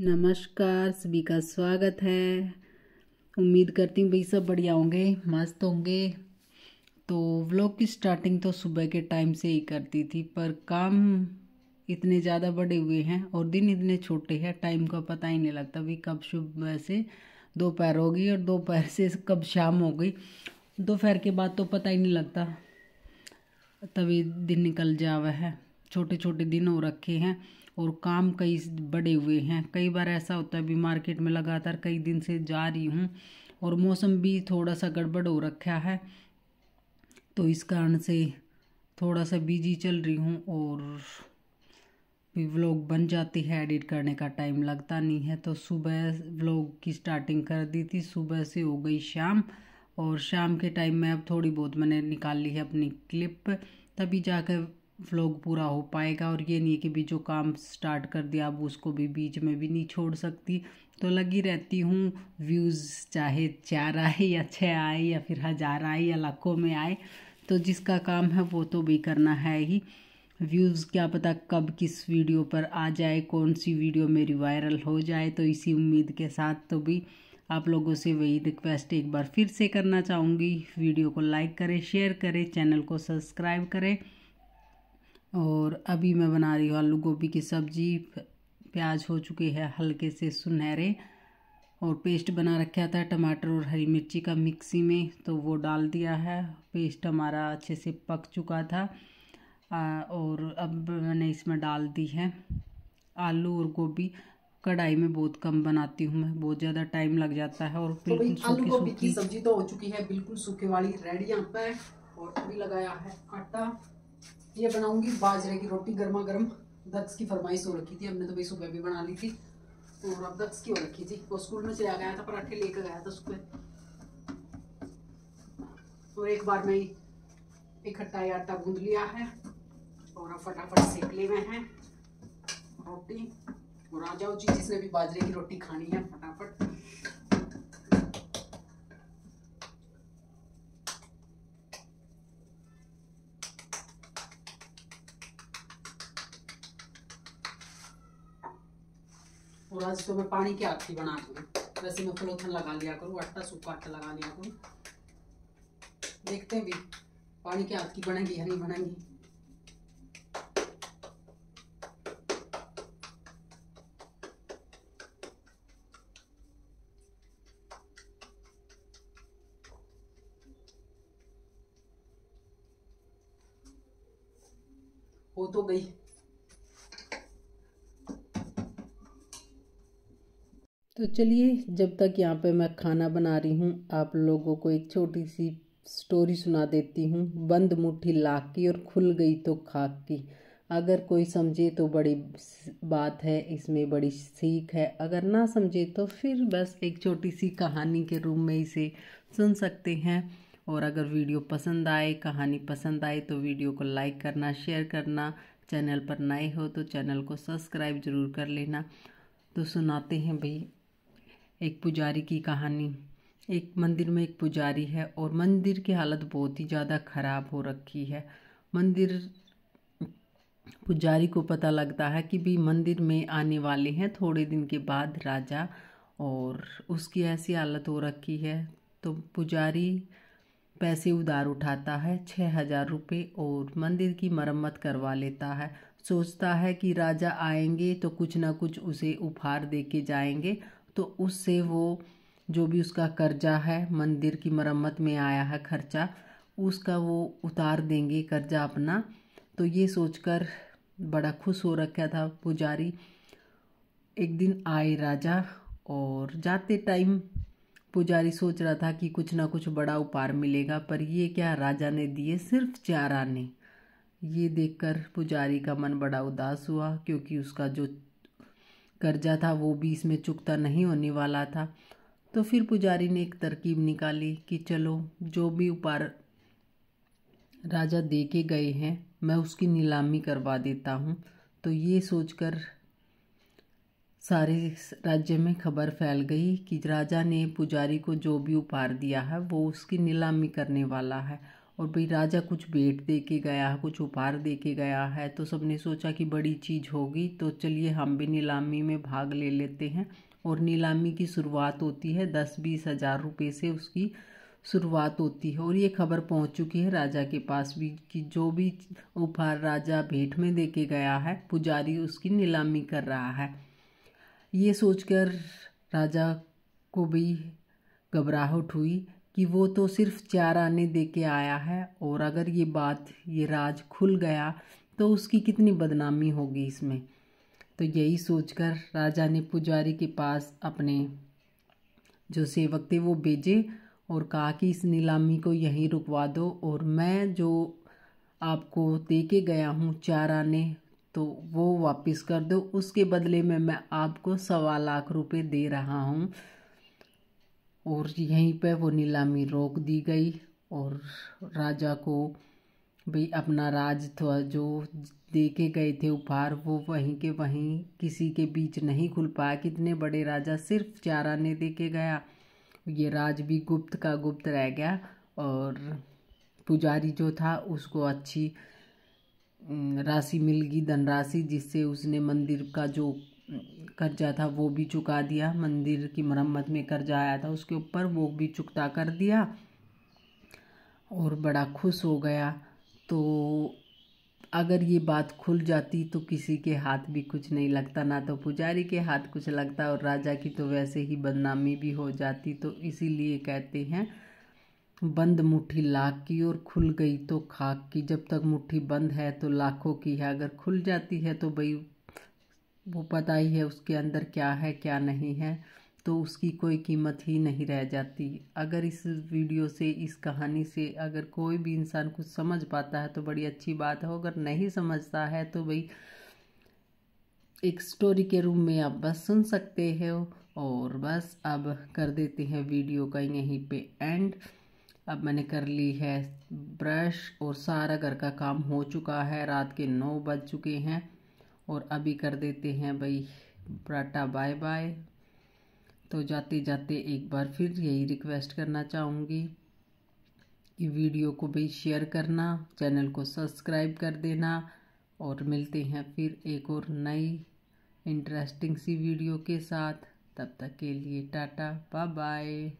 नमस्कार सभी का स्वागत है उम्मीद करती हूँ भाई सब बढ़िया होंगे मस्त होंगे तो व्लॉग की स्टार्टिंग तो सुबह के टाइम से ही करती थी पर काम इतने ज़्यादा बढ़े हुए हैं और दिन इतने छोटे हैं टाइम का पता ही नहीं लगता भी कब सुबह से दोपहर हो गई और दोपहर से कब शाम हो गई दोपहर के बाद तो पता ही नहीं लगता तभी दिन निकल जावा है छोटे छोटे दिन हो रखे हैं और काम कई बढ़े हुए हैं कई बार ऐसा होता है भी मार्केट में लगातार कई दिन से जा रही हूँ और मौसम भी थोड़ा सा गड़बड़ हो रखा है तो इस कारण से थोड़ा सा बिजी चल रही हूँ और भी व्लॉग बन जाती है एडिट करने का टाइम लगता नहीं है तो सुबह व्लॉग की स्टार्टिंग कर दी थी सुबह से हो गई शाम और शाम के टाइम में अब थोड़ी बहुत मैंने निकाल ली है अपनी क्लिप तभी जाकर व्लॉग पूरा हो पाएगा और ये नहीं कि भी जो काम स्टार्ट कर दिया अब उसको भी बीच में भी नहीं छोड़ सकती तो लगी रहती हूँ व्यूज़ चाहे चार आए या छः आए या फिर हज़ार आए या लाखों में आए तो जिसका काम है वो तो भी करना है ही व्यूज़ क्या पता कब किस वीडियो पर आ जाए कौन सी वीडियो मेरी वायरल हो जाए तो इसी उम्मीद के साथ तो भी आप लोगों से वही रिक्वेस्ट एक बार फिर से करना चाहूँगी वीडियो को लाइक करें शेयर करें चैनल को सब्सक्राइब करें और अभी मैं बना रही हूँ आलू गोभी की सब्जी प्याज हो चुके हैं हल्के से सुनहरे और पेस्ट बना रखा था टमाटर और हरी मिर्ची का मिक्सी में तो वो डाल दिया है पेस्ट हमारा अच्छे से पक चुका था आ, और अब मैंने इसमें डाल दी है आलू और गोभी कढ़ाई में बहुत कम बनाती हूँ मैं बहुत ज़्यादा टाइम लग जाता है और तो आलू गोभी की सब्जी तो हो चुकी है बिल्कुल सूखे वाली रेडी यहाँ पे और अभी लगाया है आटा ये बनाऊंगी बाजरे की रोटी गर्मा गर्म दक्ष की फरमाइश हो रखी थी हमने तो भाई सुबह भी बना ली थी और अब दक्ष की हो रखी थी वो स्कूल में चला गया था पराठे लेकर गया था सुबह और एक बार मैं इकट्ठा आटा गूंद लिया है और अब फटाफट सेक ले हुए हैं रोटी और आ जाओ जी जिसने भी बाजरे की रोटी खानी है फटाफट और आज सुबह पानी की आरती बना करूँ वैसे मैं पलोथन लगा लिया करूँ आटा सूखा आटा लगा लिया करूँ देखते हैं भी पानी की आरती बनेगी या नहीं बनेगी हो तो गई तो चलिए जब तक यहाँ पे मैं खाना बना रही हूँ आप लोगों को एक छोटी सी स्टोरी सुना देती हूँ बंद मुट्ठी लाख की और खुल गई तो खाक की अगर कोई समझे तो बड़ी बात है इसमें बड़ी सीख है अगर ना समझे तो फिर बस एक छोटी सी कहानी के रूप में इसे सुन सकते हैं और अगर वीडियो पसंद आए कहानी पसंद आए तो वीडियो को लाइक करना शेयर करना चैनल पर नए हो तो चैनल को सब्सक्राइब जरूर कर लेना तो सुनाते हैं भाई एक पुजारी की कहानी एक मंदिर में एक पुजारी है और मंदिर की हालत बहुत ही ज़्यादा ख़राब हो रखी है मंदिर पुजारी को पता लगता है कि भी मंदिर में आने वाले हैं थोड़े दिन के बाद राजा और उसकी ऐसी हालत हो रखी है तो पुजारी पैसे उधार उठाता है छः हज़ार रुपये और मंदिर की मरम्मत करवा लेता है सोचता है कि राजा आएंगे तो कुछ ना कुछ उसे उपहार दे के जाएंगे तो उससे वो जो भी उसका कर्जा है मंदिर की मरम्मत में आया है खर्चा उसका वो उतार देंगे कर्जा अपना तो ये सोचकर बड़ा खुश हो रखा था पुजारी एक दिन आए राजा और जाते टाइम पुजारी सोच रहा था कि कुछ ना कुछ बड़ा उपहार मिलेगा पर ये क्या राजा ने दिए सिर्फ चार आने ये देखकर पुजारी का मन बड़ा उदास हुआ क्योंकि उसका जो कर्जा था वो भी इसमें चुकता नहीं होने वाला था तो फिर पुजारी ने एक तरकीब निकाली कि चलो जो भी उपहार राजा दे के गए हैं मैं उसकी नीलामी करवा देता हूँ तो ये सोचकर सारे राज्य में खबर फैल गई कि राजा ने पुजारी को जो भी उपहार दिया है वो उसकी नीलामी करने वाला है और भाई राजा कुछ भेंट दे के गया है कुछ उपहार दे के गया है तो सबने सोचा कि बड़ी चीज़ होगी तो चलिए हम भी नीलामी में भाग ले लेते हैं और नीलामी की शुरुआत होती है दस बीस हज़ार रुपये से उसकी शुरुआत होती है और ये खबर पहुंच चुकी है राजा के पास भी कि जो भी उपहार राजा भेंट में दे के गया है पुजारी उसकी नीलामी कर रहा है ये सोचकर राजा को भी घबराहट हुई कि वो तो सिर्फ चार आने दे के आया है और अगर ये बात ये राज खुल गया तो उसकी कितनी बदनामी होगी इसमें तो यही सोचकर राजा ने पुजारी के पास अपने जो सेवक थे वो भेजे और कहा कि इस नीलामी को यहीं रुकवा दो और मैं जो आपको दे के गया हूँ चार आने तो वो वापस कर दो उसके बदले में मैं आपको सवा लाख रुपए दे रहा हूँ और यहीं पे वो नीलामी रोक दी गई और राजा को भी अपना राज था जो देखे गए थे उपहार वो वहीं के वहीं किसी के बीच नहीं खुल पाया कितने बड़े राजा सिर्फ चारा ने दे के गया ये राज भी गुप्त का गुप्त रह गया और पुजारी जो था उसको अच्छी राशि मिल गई धनराशि जिससे उसने मंदिर का जो कर्जा था वो भी चुका दिया मंदिर की मरम्मत में कर्जा आया था उसके ऊपर वो भी चुकता कर दिया और बड़ा खुश हो गया तो अगर ये बात खुल जाती तो किसी के हाथ भी कुछ नहीं लगता ना तो पुजारी के हाथ कुछ लगता और राजा की तो वैसे ही बदनामी भी हो जाती तो इसीलिए कहते हैं बंद मुट्ठी लाख की और खुल गई तो खाक की जब तक मुट्ठी बंद है तो लाखों की है अगर खुल जाती है तो भाई वो पता ही है उसके अंदर क्या है क्या नहीं है तो उसकी कोई कीमत ही नहीं रह जाती अगर इस वीडियो से इस कहानी से अगर कोई भी इंसान कुछ समझ पाता है तो बड़ी अच्छी बात है अगर नहीं समझता है तो भाई एक स्टोरी के रूम में आप बस सुन सकते हो और बस अब कर देते हैं वीडियो का यहीं पे एंड अब मैंने कर ली है ब्रश और सारा घर का काम हो चुका है रात के नौ बज चुके हैं और अभी कर देते हैं भाई पराठा बाय बाय तो जाते जाते एक बार फिर यही रिक्वेस्ट करना चाहूँगी कि वीडियो को भी शेयर करना चैनल को सब्सक्राइब कर देना और मिलते हैं फिर एक और नई इंटरेस्टिंग सी वीडियो के साथ तब तक के लिए टाटा बाय बाय